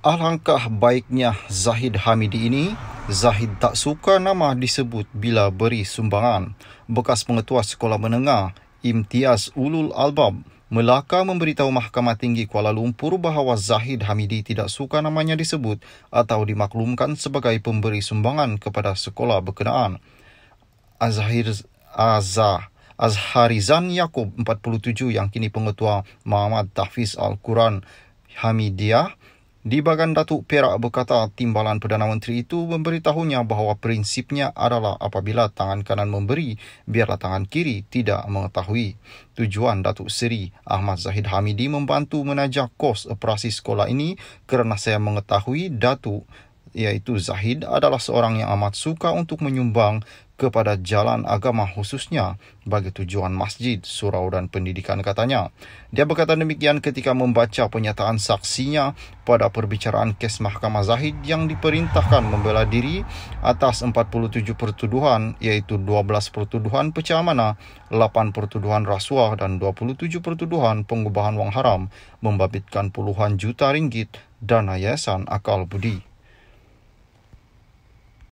Alangkah baiknya Zahid Hamidi ini, Zahid tak suka nama disebut bila beri sumbangan. Bekas pengetua sekolah menengah, Imtiaz Ulul Albab, Melaka memberitahu Mahkamah Tinggi Kuala Lumpur bahawa Zahid Hamidi tidak suka namanya disebut atau dimaklumkan sebagai pemberi sumbangan kepada sekolah berkenaan. Azhir Azah Azharizan Yaakob 47 yang kini pengetua Muhammad Tahfiz Al-Quran Hamidiyah di Bagan Datuk Perak berkata timbalan Perdana Menteri itu memberitahunya bahawa prinsipnya adalah apabila tangan kanan memberi, biarlah tangan kiri tidak mengetahui. Tujuan Datuk Seri Ahmad Zahid Hamidi membantu menajak kos operasi sekolah ini kerana saya mengetahui Datuk iaitu Zahid adalah seorang yang amat suka untuk menyumbang kepada jalan agama khususnya bagi tujuan masjid, surau dan pendidikan katanya. Dia berkata demikian ketika membaca penyataan saksinya pada perbicaraan kes Mahkamah Zahid yang diperintahkan membela diri atas 47 pertuduhan iaitu 12 pertuduhan pecah mana, 8 pertuduhan rasuah dan 27 pertuduhan pengubahan wang haram membabitkan puluhan juta ringgit dana yayasan akal budi.